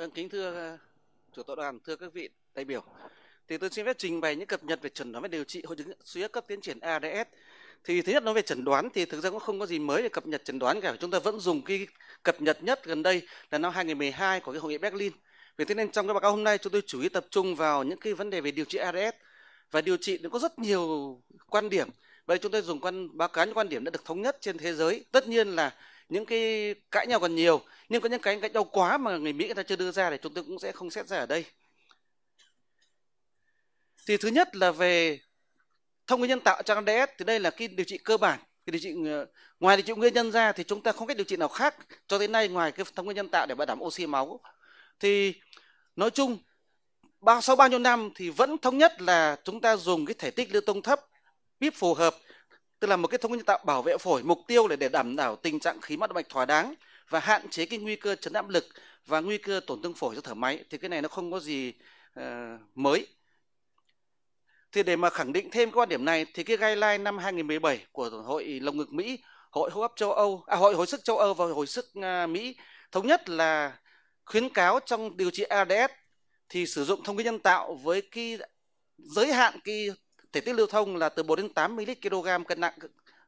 Vâng, kính thưa ờ, chủ tọa đoàn, thưa các vị đại biểu, thì tôi xin phép trình bày những cập nhật về chẩn đoán và điều trị hội chứng suy cấp tiến triển ADS. Thì thứ nhất nói về chẩn đoán thì thực ra cũng không có gì mới để cập nhật chẩn đoán cả. Chúng ta vẫn dùng cái cập nhật nhất gần đây là năm 2012 của cái hội nghị Berlin. Vì thế nên trong cái báo cáo hôm nay chúng tôi chủ yếu tập trung vào những cái vấn đề về điều trị ADS và điều trị nó có rất nhiều quan điểm. Vậy chúng tôi dùng quan báo cáo những quan điểm đã được thống nhất trên thế giới. Tất nhiên là những cái cãi nhau còn nhiều nhưng có những cái cãi nhau quá mà người mỹ người ta chưa đưa ra thì chúng tôi cũng sẽ không xét ra ở đây thì thứ nhất là về thông nguyên nhân tạo trang DS thì đây là cái điều trị cơ bản cái điều trị ờ, ngoài điều trị nguyên nhân ra thì chúng ta không cách điều trị nào khác cho đến nay ngoài cái thông nguyên nhân tạo để bảo đảm oxy máu thì nói chung sau bao nhiêu năm thì vẫn thống nhất là chúng ta dùng cái thể tích lưu thông thấp bíp phù hợp tức là một kết thống nhân tạo bảo vệ phổi mục tiêu là để đảm bảo tình trạng khí mắc động mạch thỏa đáng và hạn chế cái nguy cơ chấn áp lực và nguy cơ tổn thương phổi do thở máy thì cái này nó không có gì uh, mới thì để mà khẳng định thêm cái quan điểm này thì cái guideline năm 2017 của hội lồng ngực Mỹ hội hô hấp châu Âu à, hội hồi sức châu Âu và hồi sức uh, Mỹ thống nhất là khuyến cáo trong điều trị ADS thì sử dụng thông khí nhân tạo với cái giới hạn cái thể tích lưu thông là từ 4 đến 8 ml kg cân nặng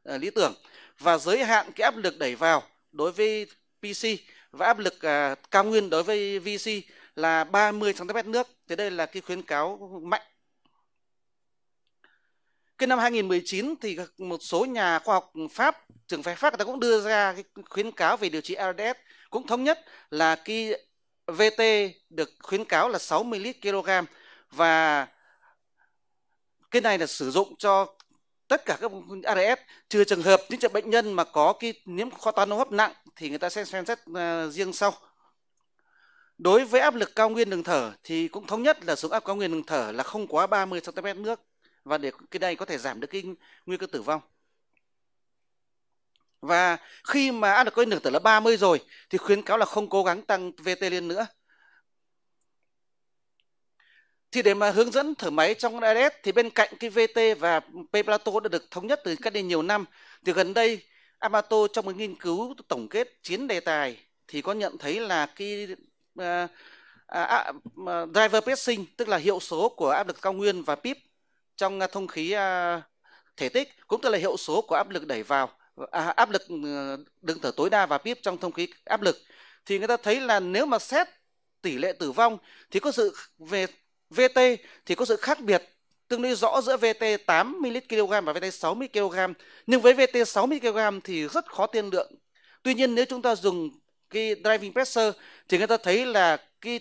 ờ, lý tưởng và giới hạn cái áp lực đẩy vào đối với PC và áp lực à, cao nguyên đối với VC là 30 cm nước. Thế đây là cái khuyến cáo mạnh. Cái năm 2019 thì một số nhà khoa học Pháp, trường phái Pháp người ta cũng đưa ra cái khuyến cáo về điều trị RDS cũng thống nhất là cái VT được khuyến cáo là 60 ml kg và cái này là sử dụng cho tất cả các ARS trừ trường hợp những bệnh nhân mà có cái nhiễm khó toan hô hấp nặng thì người ta sẽ xem xét uh, riêng sau đối với áp lực cao nguyên đường thở thì cũng thống nhất là xuống áp cao nguyên đường thở là không quá 30 cm nước và để cái này có thể giảm được cái nguy cơ tử vong và khi mà áp lực cao nguyên đường thở là 30 rồi thì khuyến cáo là không cố gắng tăng VT lên nữa thì để mà hướng dẫn thử máy trong IDS thì bên cạnh cái VT và Plato đã được thống nhất từ cách đây nhiều năm thì gần đây Amato trong một nghiên cứu tổng kết chiến đề tài thì có nhận thấy là cái uh, à, à driver pressing tức là hiệu số của áp lực cao nguyên và pip trong à, thông khí à, thể tích cũng tức là hiệu số của áp lực đẩy vào à, áp lực ờ, đường thở tối đa và pip trong thông khí áp lực thì người ta thấy là nếu mà xét tỷ lệ tử vong thì có sự về VT thì có sự khác biệt tương đối rõ giữa VT 80 kg và VT 60 kg. Nhưng với VT 60 kg thì rất khó tiên lượng. Tuy nhiên nếu chúng ta dùng cái driving pressure thì người ta thấy là cái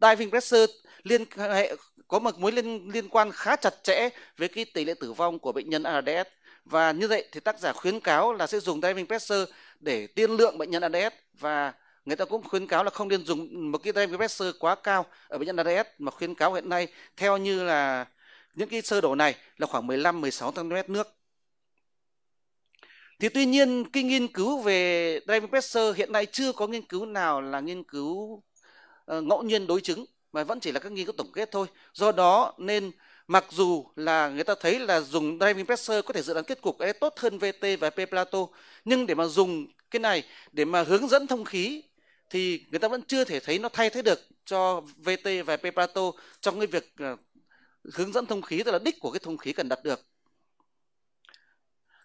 diving pressure liên hệ có một mối liên liên quan khá chặt chẽ với cái tỷ lệ tử vong của bệnh nhân ARDS và như vậy thì tác giả khuyến cáo là sẽ dùng diving pressure để tiên lượng bệnh nhân ARDS và người ta cũng khuyến cáo là không nên dùng một cái tem pressure quá cao ở bệnh nhân ADS mà khuyến cáo hiện nay theo như là những cái sơ đồ này là khoảng 15 16 cm nước. Thì tuy nhiên cái nghiên cứu về driving pressure hiện nay chưa có nghiên cứu nào là nghiên cứu uh, ngẫu nhiên đối chứng mà vẫn chỉ là các nghiên cứu tổng kết thôi. Do đó nên mặc dù là người ta thấy là dùng driving pressure có thể dự đoán kết cục ấy tốt hơn VT và P plato nhưng để mà dùng cái này để mà hướng dẫn thông khí thì người ta vẫn chưa thể thấy nó thay thế được cho VT và Pepato trong cái việc ờ, hướng dẫn thông khí tức là đích của cái thông khí cần đặt được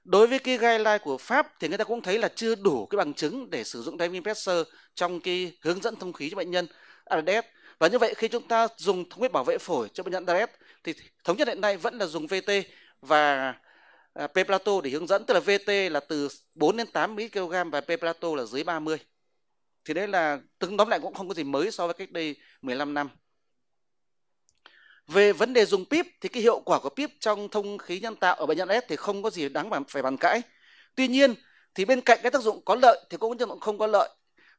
đối với cái guideline của Pháp thì người ta cũng thấy là chưa đủ cái bằng chứng để sử dụng diving pressure trong cái hướng dẫn thông khí cho bệnh nhân ARDS và như vậy khi chúng ta dùng thông huyết bảo vệ phổi cho bệnh nhân ARDS thì thống nhất hiện nay vẫn là dùng VT và ờ, p để hướng dẫn tức là VT là từ 4 đến 8 mg và p là dưới 30 thì đấy là từng tóm lại cũng không có gì mới so với cách đây 15 năm về vấn đề dùng pip thì cái hiệu quả của pip trong thông khí nhân tạo ở bệnh nhân S thì không có gì đáng bàn phải bàn cãi tuy nhiên thì bên cạnh cái tác dụng có lợi thì cũng có tác dụng không có lợi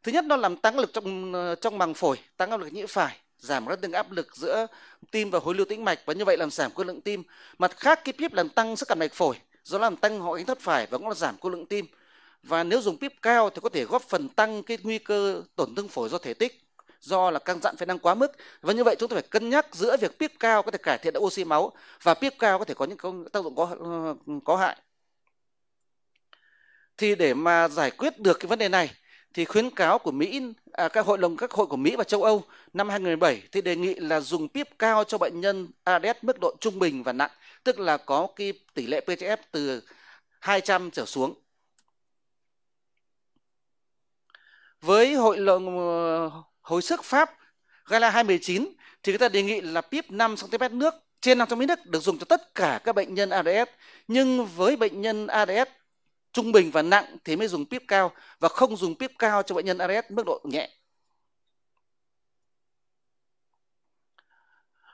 thứ nhất nó làm tăng lực trong trong màng phổi tăng áp lực nhĩ phải giảm rất đường áp lực giữa tim và khối lưu tĩnh mạch và như vậy làm giảm khối lượng tim mặt khác cái pip làm tăng sức cảm mạch phổi do làm tăng hội cánh thất phải và cũng là giảm khối lượng tim và nếu dùng pip cao thì có thể góp phần tăng cái nguy cơ tổn thương phổi do thể tích do là căng dặn phải năng quá mức và như vậy chúng ta phải cân nhắc giữa việc pip cao có thể cải thiện được oxy máu và pip cao có thể có những tác dụng có có hại thì để mà giải quyết được cái vấn đề này thì khuyến cáo của Mỹ à, các hội đồng các hội của Mỹ và châu Âu năm 2017 thì đề nghị là dùng pip cao cho bệnh nhân ADS mức độ trung bình và nặng tức là có cái tỷ lệ PTF từ 200 trở xuống với hội lượng ờ, hồi sức Pháp Gala 2019 thì người ta đề nghị là pip 5 cm nước trên 500 ml nước được dùng cho tất cả các bệnh nhân ADS nhưng với bệnh nhân ADS trung bình và nặng thì mới dùng pip cao và không dùng pip cao cho bệnh nhân ADS mức độ nhẹ.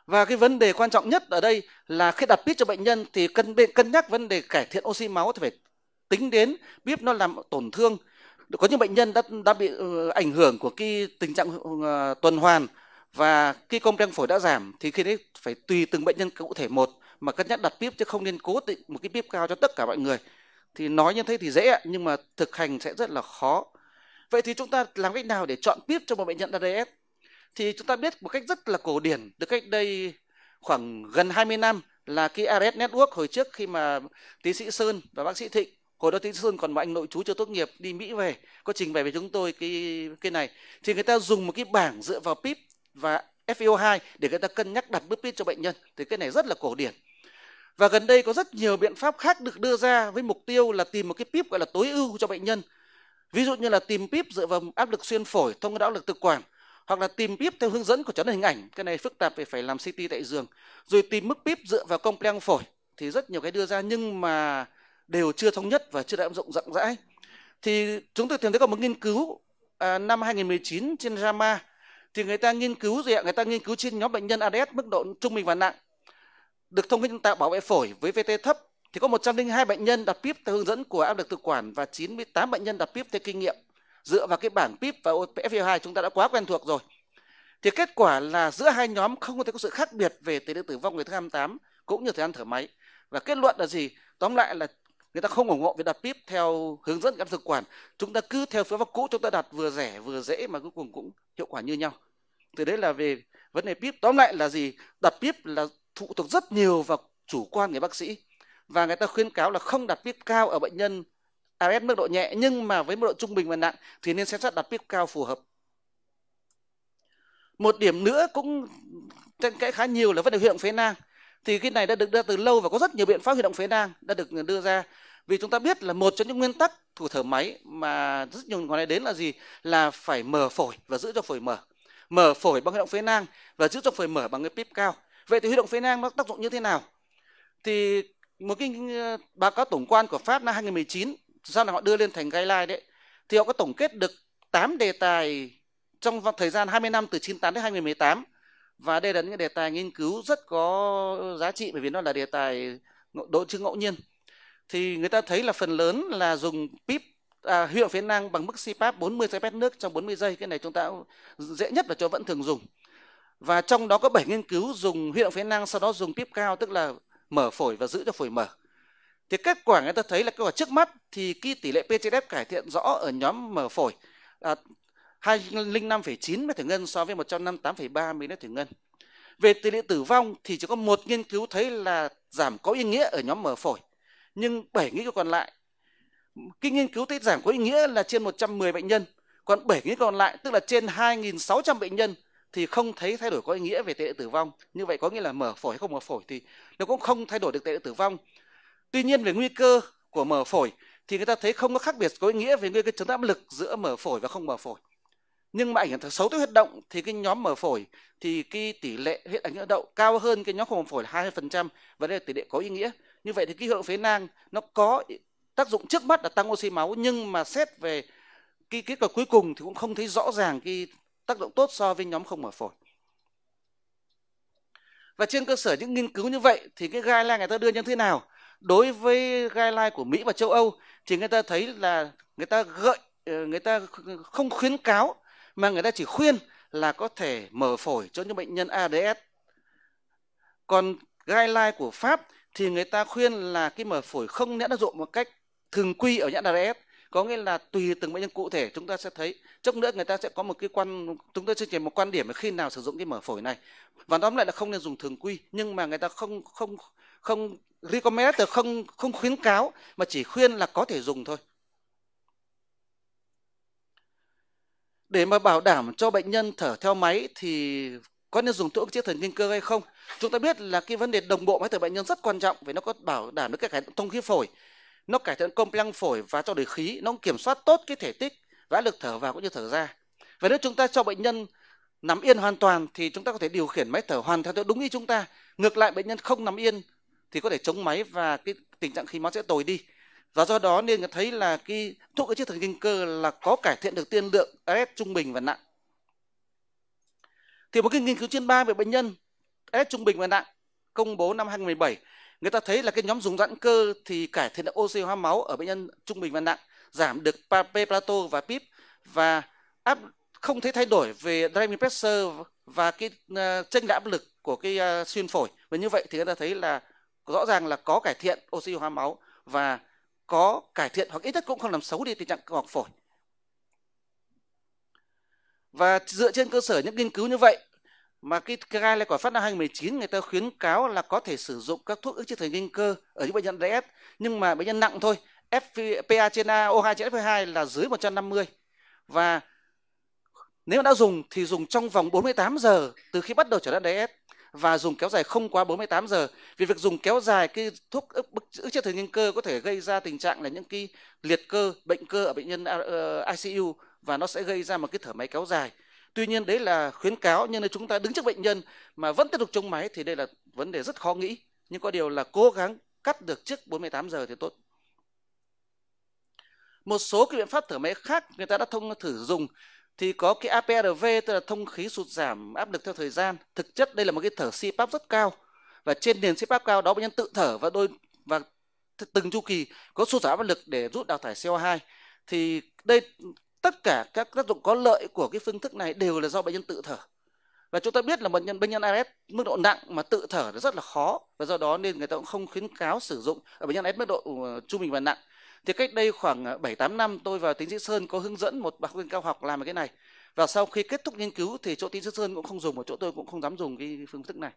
Và cái vấn đề quan trọng nhất ở đây là khi đặt pip cho bệnh nhân thì cân cân nhắc vấn đề cải thiện oxy máu thì phải tính đến pip nó làm tổn thương có những bệnh nhân đã đã bị ừ, ảnh hưởng của cái tình trạng ừ, ờ, tuần hoàn và cái công năng phổi đã giảm thì khi đấy phải tùy từng bệnh nhân cụ thể một mà cân nhắc đặt pip chứ không nên cố định một cái pip cao cho tất cả mọi người thì nói như thế thì dễ nhưng mà thực hành sẽ rất là khó vậy thì chúng ta làm cách nào để chọn pip cho một bệnh nhân ADS thì chúng ta biết một cách rất là cổ điển từ cách đây khoảng gần 20 năm là cái ARS Network hồi trước khi mà tiến sĩ Sơn và bác sĩ Thịnh hồi đó Tiến Sơn còn một anh nội chú chưa tốt nghiệp đi Mỹ về có trình bày với chúng tôi cái cái này thì người ta dùng một cái bảng dựa vào PIP và FeO2 để người ta cân nhắc đặt bước PIP cho bệnh nhân thì cái này rất là cổ điển và gần đây có rất nhiều biện pháp khác được đưa ra với mục tiêu là tìm một cái PIP gọi là tối ưu cho bệnh nhân ví dụ như là tìm PIP dựa vào áp lực xuyên phổi thông qua não lực thực quản hoặc là tìm PIP theo hướng dẫn của chấn hình ảnh cái này phức tạp vì phải làm CT tại giường rồi tìm mức PIP dựa vào công pleang phổi thì rất nhiều cái đưa ra nhưng mà đều chưa thống nhất và chưa đã áp dụng rộng rãi thì chúng tôi tìm thấy có một nghiên cứu à, năm 2019 trên JAMA thì người ta nghiên cứu gì ạ người ta nghiên cứu trên nhóm bệnh nhân ADS mức độ trung bình và nặng được thông minh tạo bảo vệ phổi với VT thấp thì có 102 bệnh nhân đặt PIP theo hướng dẫn của áp lực thực quản và 98 bệnh nhân đặt PIP theo kinh nghiệm dựa vào cái bảng PIP và FV 2 chúng ta đã quá quen thuộc rồi thì kết quả là giữa hai nhóm không có thể có sự khác biệt về tỷ lệ tử vong người thứ 28 cũng như thời gian thở máy và kết luận là gì tóm lại là người ta không ủng hộ việc đặt pip theo hướng dẫn các thực quản chúng ta cứ theo phương pháp cũ chúng ta đặt vừa rẻ vừa dễ mà cuối cùng cũng hiệu quả như nhau từ đấy là về vấn đề pip tóm lại là gì đặt pip là phụ thuộc rất nhiều vào chủ quan người bác sĩ và người ta khuyên cáo là không đặt pip cao ở bệnh nhân AS mức độ nhẹ nhưng mà với mức độ trung bình và nặng thì nên xem xét đặt pip cao phù hợp một điểm nữa cũng tranh cãi khá nhiều là vấn đề huy động phế nang thì cái này đã được đưa từ lâu và có rất nhiều biện pháp huy động phế nang đã được đưa ra vì chúng ta biết là một trong những nguyên tắc thủ thở máy mà rất nhiều người nói đến là gì là phải mở phổi và giữ cho phổi mở mở phổi bằng cái động phế nang và giữ cho phổi mở bằng cái pip cao vậy thì huy động phế nang nó tác dụng như thế nào thì một cái ờ, báo cáo tổng quan của Pháp năm 2019 sau này họ đưa lên thành guideline đấy thì họ có tổng kết được 8 đề tài trong thời gian 20 năm từ 98 đến 2018 và đây là những đề tài nghiên cứu rất có giá trị bởi vì nó là đề tài độ chứng ngẫu nhiên thì người ta thấy là phần lớn là dùng pip à, hiệu phế năng bằng mức CPAP 40 giây pet nước trong 40 giây cái này chúng ta dễ nhất là cho vẫn thường dùng và trong đó có 7 nghiên cứu dùng hiệu phế năng sau đó dùng pip cao tức là mở phổi và giữ cho phổi mở thì kết quả người ta thấy là kết quả trước mắt thì cái tỷ lệ PCDF cải thiện rõ ở nhóm mở phổi à, 205,9 mét thủy ngân so với 158,3 ml thủy ngân. Về tỷ lệ tử vong thì chỉ có một nghiên cứu thấy là giảm có ý nghĩa ở nhóm mở phổi nhưng 7 nghiên cơ còn lại cái nghiên cứu tiết giảm có ý nghĩa là trên 110 bệnh nhân còn 7 nghiên còn lại tức là trên 2.600 bệnh nhân thì không thấy thay đổi có ý nghĩa về tỷ lệ tử vong như vậy có nghĩa là mở phổi hay không mở phổi thì nó cũng không thay đổi được tỷ lệ tử vong tuy nhiên về nguy cơ của mở phổi thì người ta thấy không có khác biệt có ý nghĩa về nguy cơ chấn áp lực giữa mở phổi và không mở phổi nhưng mà ảnh hưởng xấu tới huyết động thì cái nhóm mở phổi thì cái tỷ lệ huyết ảnh hưởng đậu cao hơn cái nhóm không mở phổi là 20% và đây là tỷ lệ có ý nghĩa như vậy thì ký hiệu phế nang nó có tác dụng trước mắt là tăng oxy máu nhưng mà xét về cái kết quả cuối cùng thì cũng không thấy rõ ràng cái tác động tốt so với nhóm không mở phổi và trên cơ sở những nghiên cứu như vậy thì cái guideline người ta đưa như thế nào đối với guideline của Mỹ và châu Âu thì người ta thấy là người ta gợi ờ, người ta không khuyến cáo mà người ta chỉ khuyên là có thể mở phổi cho những bệnh nhân ADS còn guideline của Pháp thì người ta khuyên là cái mở phổi không nhãn đa dụng một cách thường quy ở nhãn RF có nghĩa là tùy từng bệnh nhân cụ thể chúng ta sẽ thấy trước nữa người ta sẽ có một cái quan chúng tôi sẽ chỉ một quan điểm là khi nào sử dụng cái mở phổi này và tóm lại là không nên dùng thường quy nhưng mà người ta không không không recommend được không không khuyến cáo mà chỉ khuyên là có thể dùng thôi để mà bảo đảm cho bệnh nhân thở theo máy thì có nên dùng thuốc chiết thần kinh cơ hay không chúng ta biết là cái vấn đề đồng bộ máy thở bệnh nhân rất quan trọng vì nó có bảo đảm được cái cải thông khí phổi nó cải thiện công năng phổi và cho đổi khí nó kiểm soát tốt cái thể tích và lực thở vào cũng như thở ra và nếu chúng ta cho bệnh nhân nằm yên hoàn toàn thì chúng ta có thể điều khiển máy thở hoàn theo đúng ý chúng ta ngược lại bệnh nhân không nằm yên thì có thể chống máy và cái tình trạng khí máu sẽ tồi đi và do đó nên thấy là cái thuốc cái thần kinh cơ là có cải thiện được tiên lượng AS trung bình và nặng thì một cái nghiên cứu trên 3 bệnh nhân S trung bình và nặng công bố năm 2017 người ta thấy là cái nhóm dùng giãn cơ thì cải thiện được oxy hóa máu ở bệnh nhân trung bình và nặng giảm được P plato và PIP và áp không thấy thay đổi về driving pressure và cái uh, chênh áp lực của cái uh, xuyên phổi và như vậy thì người ta thấy là rõ ràng là có cải thiện oxy hóa máu và có cải thiện hoặc ít nhất cũng không làm xấu đi tình trạng cọc phổi và dựa trên cơ sở những nghiên cứu như vậy mà cái gai lây quả phát năm 2019 người ta khuyến cáo là có thể sử dụng các thuốc ức chế thần kinh cơ ở những bệnh nhân DS nhưng mà bệnh nhân nặng thôi FPA trên A, O2 trên F2 là dưới 150 và nếu đã dùng thì dùng trong vòng 48 giờ từ khi bắt đầu trở nên DS và dùng kéo dài không quá 48 giờ. Vì việc dùng kéo dài cái thuốc ức ức chế thần kinh cơ có thể gây ra tình trạng là những cái liệt cơ, bệnh cơ ở bệnh nhân ờ, ICU và nó sẽ gây ra một cái thở máy kéo dài tuy nhiên đấy là khuyến cáo nhưng nếu chúng ta đứng trước bệnh nhân mà vẫn tiếp tục chống máy thì đây là vấn đề rất khó nghĩ nhưng có điều là cố gắng cắt được trước 48 giờ thì tốt một số cái biện pháp thở máy khác người ta đã thông thử dùng thì có cái APRV tức là thông khí sụt giảm áp lực theo thời gian thực chất đây là một cái thở CPAP rất cao và trên nền CPAP cao đó bệnh nhân tự thở và đôi và từng chu kỳ có sụt giảm áp lực để rút đào thải CO2 thì đây tất cả các tác dụng có lợi của cái phương thức này đều là do bệnh nhân tự thở và chúng ta biết là bệnh nhân bệnh nhân ALS mức độ nặng mà tự thở rất là khó và do đó nên người ta cũng không khuyến cáo sử dụng ở bệnh nhân ALS mức độ ờ, trung bình và nặng thì cách đây khoảng 7 ờ, 8 năm tôi và tiến sĩ Sơn có hướng dẫn một bác viên cao học làm cái này và sau khi kết thúc nghiên cứu thì chỗ tiến sĩ Sơn cũng không dùng và chỗ tôi cũng không dám dùng cái phương thức này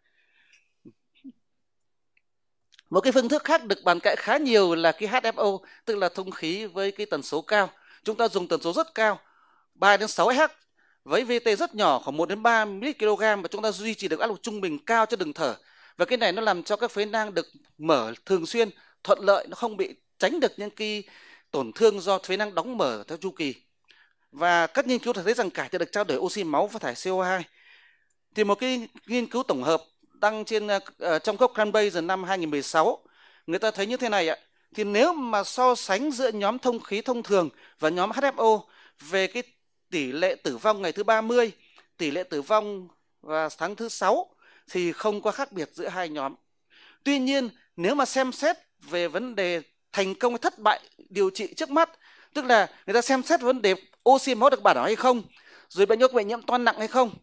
một cái phương thức khác được bàn cãi khá nhiều là cái HFO tức là thông khí với cái tần số cao chúng ta dùng tần số rất cao 3 đến 6 Hz với VT rất nhỏ khoảng 1 đến 3 ml và chúng ta duy trì được áp lực trung bình cao cho đường thở và cái này nó làm cho các phế nang được mở thường xuyên thuận lợi nó không bị tránh được những cái tổn thương do phế nang đóng mở theo chu kỳ và các nghiên cứu đã thấy rằng cải thiện được trao đổi oxy máu và thải CO2 thì một cái nghiên cứu tổng hợp đăng trên uh, trong gốc Cranbase năm 2016 người ta thấy như thế này ạ thì nếu mà so sánh giữa nhóm thông khí thông thường và nhóm HFO về cái tỷ lệ tử vong ngày thứ 30, tỷ lệ tử vong và tháng thứ 6 thì không có khác biệt giữa hai nhóm. Tuy nhiên, nếu mà xem xét về vấn đề thành công hay thất bại điều trị trước mắt, tức là người ta xem xét vấn đề oxy máu được bảo đảm hay không, rồi bệnh nhân bị nhiễm toan nặng hay không,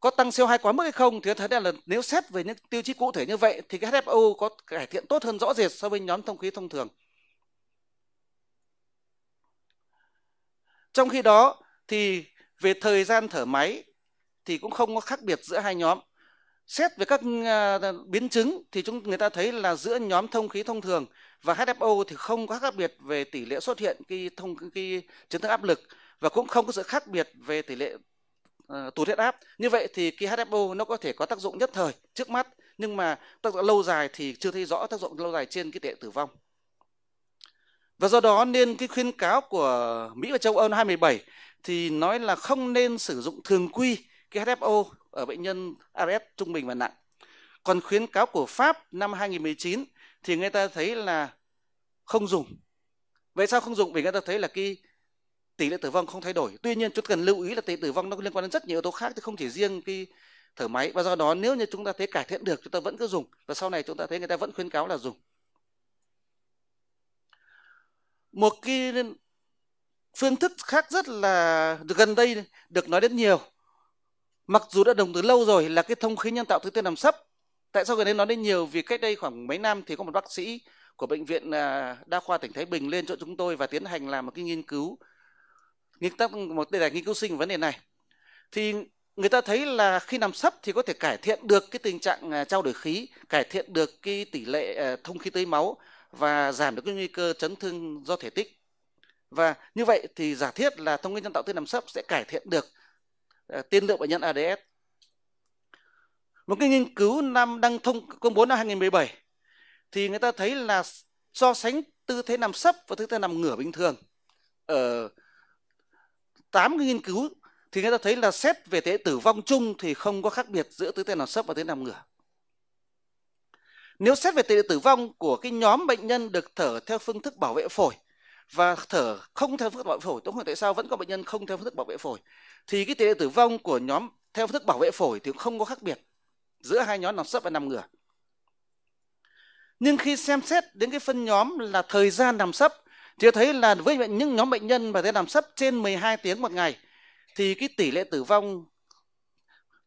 có tăng CO2 quá mức hay không thì thấy là nếu xét về những tiêu chí cụ thể như vậy thì cái HFO có cải thiện tốt hơn rõ rệt so với nhóm thông khí thông thường. Trong khi đó thì về thời gian thở máy thì cũng không có khác biệt giữa hai nhóm. Xét về các à, biến chứng thì chúng người ta thấy là giữa nhóm thông khí thông thường và HFO thì không có khác biệt về tỷ lệ xuất hiện cái thông cái chấn thương áp lực và cũng không có sự khác biệt về tỷ lệ uh, tụt huyết áp như vậy thì cái HFO nó có thể có tác dụng nhất thời trước mắt nhưng mà tác dụng lâu dài thì chưa thấy rõ tác dụng lâu dài trên cái tỷ lệ tử vong và do đó nên cái khuyên cáo của Mỹ và châu Âu 2017 thì nói là không nên sử dụng thường quy cái HFO ở bệnh nhân RS trung bình và nặng. Còn khuyến cáo của Pháp năm 2019 thì người ta thấy là không dùng. Vậy sao không dùng? Vì người ta thấy là cái tỷ lệ tử vong không thay đổi tuy nhiên chúng cần lưu ý là tỷ lệ tử vong nó liên quan đến rất nhiều yếu tố khác chứ không chỉ riêng cái thở máy và do đó nếu như chúng ta thấy cải thiện được chúng ta vẫn cứ dùng và sau này chúng ta thấy người ta vẫn khuyến cáo là dùng một cái phương thức khác rất là gần đây được nói đến nhiều mặc dù đã đồng từ lâu rồi là cái thông khí nhân tạo thứ tư nằm sấp tại sao gần đây nói đến nhiều vì cách đây khoảng mấy năm thì có một bác sĩ của bệnh viện à, đa khoa tỉnh thái bình lên chỗ chúng tôi và tiến hành làm một cái nghiên cứu nghiên tác một đề tài nghiên cứu sinh vấn đề này thì người ta thấy là khi nằm sấp thì có thể cải thiện được cái tình trạng à, trao đổi khí cải thiện được cái tỷ lệ à, thông khí tới máu và giảm được cái nguy cơ chấn thương do thể tích và như vậy thì giả thiết là thông minh nhân tạo tư nằm sấp sẽ cải thiện được à, tiên lượng bệnh nhân ADS một cái nghiên cứu năm đăng thông công bố năm 2017 thì người ta thấy là so sánh tư thế nằm sấp và tư thế nằm ngửa bình thường ở 8 nghiên cứu thì người ta thấy là xét về thế tử vong chung thì không có khác biệt giữa túi tên nằm sấp và túi nằm ngửa. Nếu xét về tỷ lệ tử vong của cái nhóm bệnh nhân được thở theo phương thức bảo vệ phổi và thở không theo phương thức bảo vệ phổi, tôi hỏi tại sao vẫn có bệnh nhân không theo phương thức bảo vệ phổi thì cái tỷ lệ tử vong của nhóm theo phương thức bảo vệ phổi thì không có khác biệt giữa hai nhóm nằm sấp và nằm ngửa. Nhưng khi xem xét đến cái phân nhóm là thời gian nằm sấp thì thấy là với những nhóm bệnh nhân mà thấy nằm sấp trên 12 tiếng một ngày thì cái tỷ lệ tử vong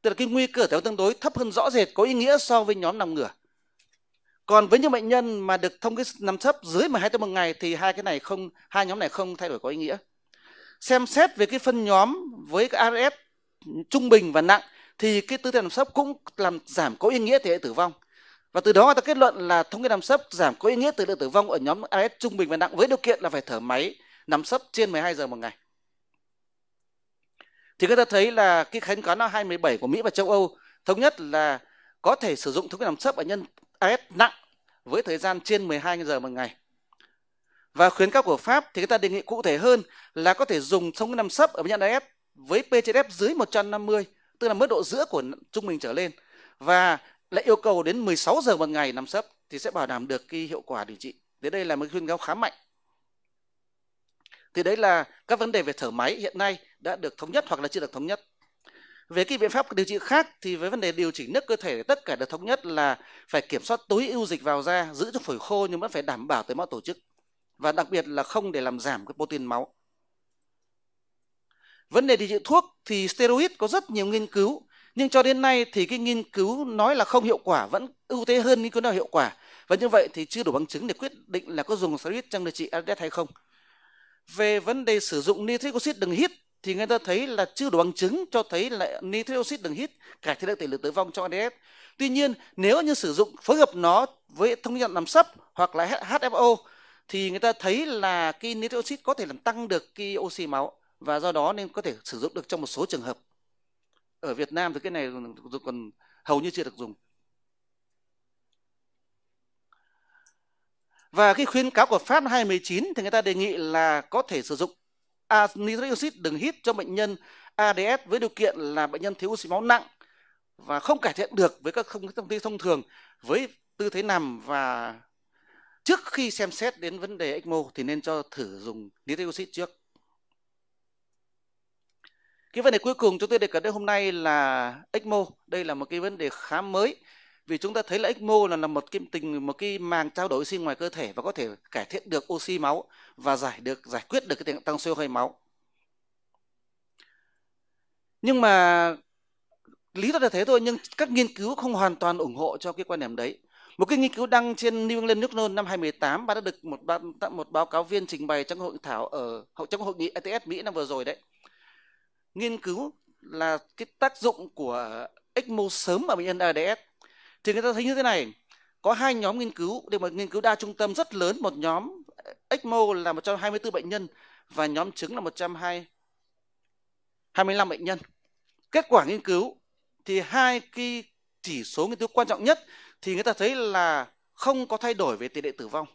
tức là cái nguy cơ theo tương đối thấp hơn rõ rệt có ý nghĩa so với nhóm nằm ngửa còn với những bệnh nhân mà được thông cái nằm sấp dưới 12 tiếng một ngày thì hai cái này không hai nhóm này không thay đổi có ý nghĩa xem xét về cái phân nhóm với cái ARS trung bình và nặng thì cái tư thế nằm sấp cũng làm giảm có ý nghĩa tỷ lệ tử vong và từ đó người ta kết luận là thống kê nằm sấp giảm có ý nghĩa từ lượng tử vong ở nhóm AS trung bình và nặng với điều kiện là phải thở máy nằm sấp trên 12 giờ một ngày thì người ta thấy là cái khánh cáo năm 2017 của Mỹ và châu Âu thống nhất là có thể sử dụng thống kê nằm sấp ở nhân AS nặng với thời gian trên 12 giờ một ngày và khuyến cáo của Pháp thì người ta đề nghị cụ thể hơn là có thể dùng thống kê nằm sấp ở nhân AS với PCF dưới 150 tức là mức độ giữa của trung bình trở lên và lại yêu cầu đến 16 giờ một ngày nằm sấp thì sẽ bảo đảm được cái hiệu quả điều trị. Thế đây là một khuyên cáo khá mạnh. Thì đấy là các vấn đề về thở máy hiện nay đã được thống nhất hoặc là chưa được thống nhất. Về cái biện pháp điều trị khác thì với vấn đề điều chỉnh nước cơ thể tất cả được thống nhất là phải kiểm soát tối ưu dịch vào da, giữ cho phổi khô nhưng vẫn phải đảm bảo tới bào tổ chức và đặc biệt là không để làm giảm cái protein máu. Vấn đề điều trị thuốc thì steroid có rất nhiều nghiên cứu nhưng cho đến nay thì cái nghiên cứu nói là không hiệu quả vẫn ưu thế hơn nghiên cứu nào hiệu quả và như vậy thì chưa đủ bằng chứng để quyết định là có dùng steroid trong điều trị ADS hay không về vấn đề sử dụng nitric oxide đừng hít thì người ta thấy là chưa đủ bằng chứng cho thấy là nitric oxide đường hít cải thiện được tỷ lệ tử vong trong ADS tuy nhiên nếu như sử dụng phối hợp nó với thông nhận nằm sấp hoặc là HFO thì người ta thấy là cái nitric oxide có thể làm tăng được cái oxy máu và do đó nên có thể sử dụng được trong một số trường hợp ở Việt Nam thì cái này còn, hầu như chưa được dùng và cái khuyến cáo của Pháp 2019 thì người ta đề nghị là có thể sử dụng nitric oxit đừng hít cho bệnh nhân ADS với điều kiện là bệnh nhân thiếu oxy máu nặng và không cải thiện được với các không thông tin thông thường với tư thế nằm và trước khi xem xét đến vấn đề ECMO thì nên cho thử dùng nitric oxit trước cái vấn đề cuối cùng chúng tôi đề cập đến hôm nay là ECMO đây là một cái vấn đề khá mới vì chúng ta thấy là ECMO là, là một cái tình một cái màng trao đổi oxy ngoài cơ thể và có thể cải thiện được oxy máu và giải được giải quyết được cái tình tăng siêu 2 máu nhưng mà lý do là thế thôi nhưng các nghiên cứu không hoàn toàn ủng hộ cho cái quan điểm đấy một cái nghiên cứu đăng trên New England Journal năm 2018 và đã được một, một báo cáo viên trình bày trong hội thảo ở trong hội nghị ATS Mỹ năm vừa rồi đấy nghiên cứu là cái tác dụng của ECMO sớm ở bệnh nhân ADS thì người ta thấy như thế này có hai nhóm nghiên cứu đều một nghiên cứu đa trung tâm rất lớn một nhóm ECMO là 124 bệnh nhân và nhóm chứng là 120 25 bệnh nhân kết quả nghiên cứu thì hai cái chỉ số nghiên cứu quan trọng nhất thì người ta thấy là không có thay đổi về tỷ lệ tử vong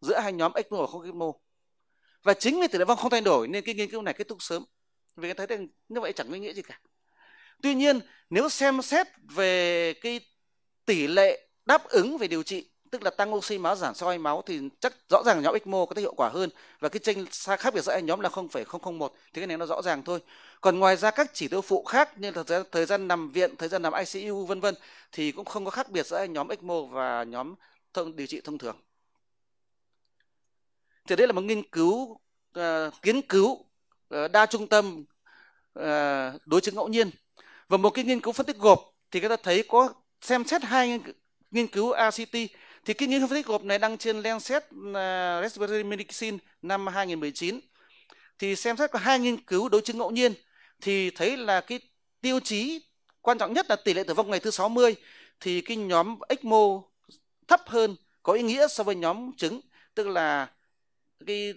giữa hai nhóm ECMO và không ECMO và chính vì tỷ lệ vong không thay đổi nên cái nghiên cứu này kết thúc sớm vì cái thấy như vậy chẳng có nghĩa gì cả tuy nhiên nếu xem xét về cái tỷ lệ đáp ứng về điều trị tức là tăng oxy máu giảm soi máu thì chắc rõ ràng nhóm ECMO có thể hiệu quả hơn và cái tranh xa khác biệt giữa nhóm là 0,001 thì cái này nó rõ ràng thôi còn ngoài ra các chỉ tiêu phụ khác như là thời, thời gian nằm viện thời gian nằm ICU vân vân thì cũng không có khác biệt giữa nhóm ECMO và nhóm thông điều trị thông thường thì đây là một nghiên cứu uh, kiến cứu Ờ, đa trung tâm ờ, đối chứng ngẫu nhiên và một cái nghiên cứu phân tích gộp thì người ta thấy có xem xét hai nghiên cứu ACT thì cái nghiên cứu phân tích gộp này đăng trên Lancet ờ, Respiratory Medicine năm 2019 thì xem xét có hai nghiên cứu đối chứng ngẫu nhiên thì thấy là cái tiêu chí quan trọng nhất là tỷ lệ tử vong ngày thứ 60 thì cái nhóm ECMO thấp hơn có ý nghĩa so với nhóm chứng tức là cái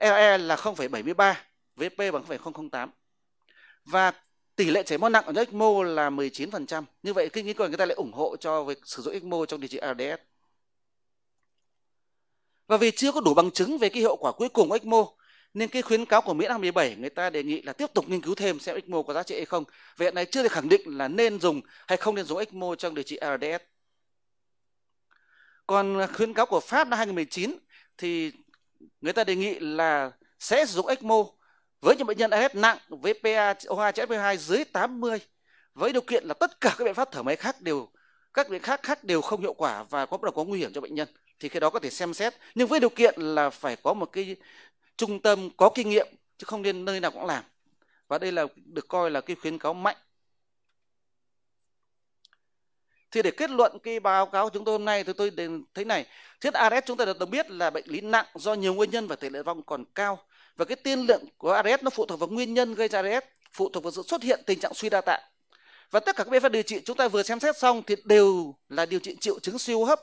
LE là 0,73 VP bằng 0,008 và tỷ lệ chảy máu nặng ở ECMO là 19%. Như vậy kinh nghiệm của người ta lại ủng hộ cho việc sử dụng ECMO trong điều trị ARDS. Và vì chưa có đủ bằng chứng về cái hiệu quả cuối cùng của ECMO nên cái khuyến cáo của Mỹ năm 17 người ta đề nghị là tiếp tục nghiên cứu thêm xem ECMO có giá trị hay không. Vì này chưa thể khẳng định là nên dùng hay không nên dùng ECMO trong điều trị ARDS. Còn khuyến cáo của Pháp năm 2019 thì người ta đề nghị là sẽ sử dụng ECMO với những bệnh nhân AS nặng với PaO2 HFP2 dưới 80 với điều kiện là tất cả các biện pháp thở máy khác đều các biện pháp khác đều không hiệu quả và có bắt đầu có nguy hiểm cho bệnh nhân thì cái đó có thể xem xét nhưng với điều kiện là phải có một cái trung tâm có kinh nghiệm chứ không nên nơi nào cũng làm và đây là được coi là cái khuyến cáo mạnh thì để kết luận cái báo cáo chúng tôi hôm nay thì tôi thấy này thiết ARS chúng ta đã được biết là bệnh lý nặng do nhiều nguyên nhân và tỷ lệ vong còn cao và cái tiên lượng của ARS nó phụ thuộc vào nguyên nhân gây ra ARS phụ thuộc vào sự xuất hiện tình trạng suy đa tạng và tất cả các biện pháp điều trị chúng ta vừa xem xét xong thì đều là điều trị triệu chứng siêu hấp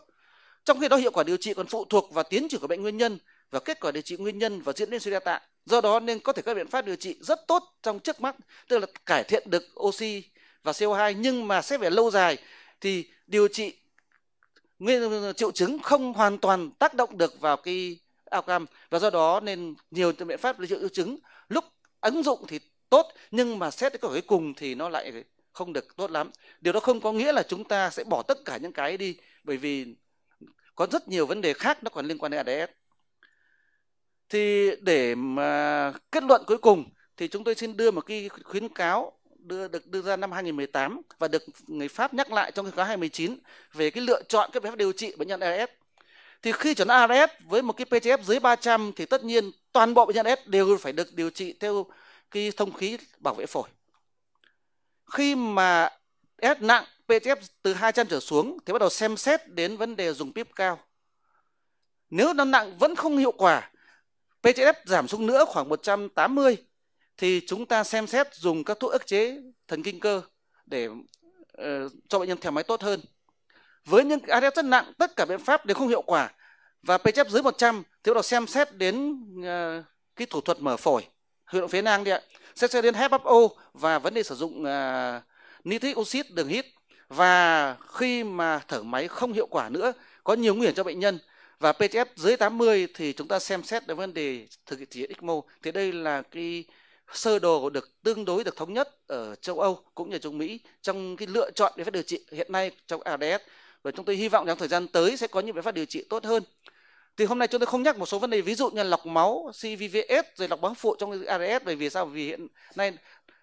trong khi đó hiệu quả điều trị còn phụ thuộc vào tiến triển của bệnh nguyên nhân và kết quả điều trị nguyên nhân và diễn biến suy đa tạng do đó nên có thể các biện pháp điều trị rất tốt trong trước mắt tức là cải thiện được oxy và CO2 nhưng mà xét về lâu dài thì điều trị nguyên triệu chứng không hoàn toàn tác động được vào cái outcome và do đó nên nhiều biện pháp điều trị triệu chứng lúc ứng dụng thì tốt nhưng mà xét cái cuối cùng thì nó lại không được tốt lắm điều đó không có nghĩa là chúng ta sẽ bỏ tất cả những cái đi bởi vì có rất nhiều vấn đề khác nó còn liên quan đến ADS thì để mà kết luận cuối cùng thì chúng tôi xin đưa một cái khuyến cáo đưa được đưa ra năm 2018 và được người Pháp nhắc lại trong cái khóa 2019 về cái lựa chọn các biện pháp điều trị bệnh nhân ALS. Thì khi chuẩn ALS với một cái PCF dưới 300 thì tất nhiên toàn bộ bệnh nhân ALS đều phải được điều trị theo cái thông khí bảo vệ phổi. Khi mà S nặng PCF từ 200 trở xuống thì bắt đầu xem xét đến vấn đề dùng PIP cao. Nếu nó nặng vẫn không hiệu quả, PCF giảm xuống nữa khoảng 180 thì chúng ta xem xét dùng các thuốc ức chế thần kinh cơ để uh, cho bệnh nhân thèm máy tốt hơn. Với những ADF rất nặng, tất cả biện pháp đều không hiệu quả và PHF dưới 100 thì bắt đầu xem xét đến uh, cái thủ thuật mở phổi, huy động phế nang đi ạ. Xét xét đến HFO và vấn đề sử dụng uh, nitric oxide đường hít và khi mà thở máy không hiệu quả nữa có nhiều nguy hiểm cho bệnh nhân và PHF dưới 80 thì chúng ta xem xét đến vấn đề thực hiện chỉ ECMO thì đây là cái sơ đồ được tương đối được thống nhất ở châu Âu cũng như châu Mỹ trong cái lựa chọn biện pháp điều trị hiện nay trong ADS và chúng tôi hy vọng trong thời gian tới sẽ có những biện pháp điều trị tốt hơn thì hôm nay chúng tôi không nhắc một số vấn đề ví dụ như lọc máu CVVS rồi lọc máu phụ trong ADS bởi vì sao vì hiện nay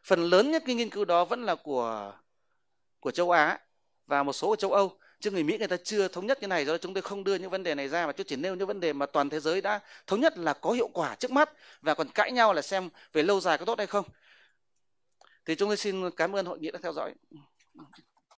phần lớn nhất cái nghiên cứu đó vẫn là của của châu Á và một số ở châu Âu chứ người mỹ người ta chưa thống nhất như này do chúng tôi không đưa những vấn đề này ra mà tôi chỉ nêu những vấn đề mà toàn thế giới đã thống nhất là có hiệu quả trước mắt và còn cãi nhau là xem về lâu dài có tốt hay không thì chúng tôi xin cảm ơn hội nghị đã theo dõi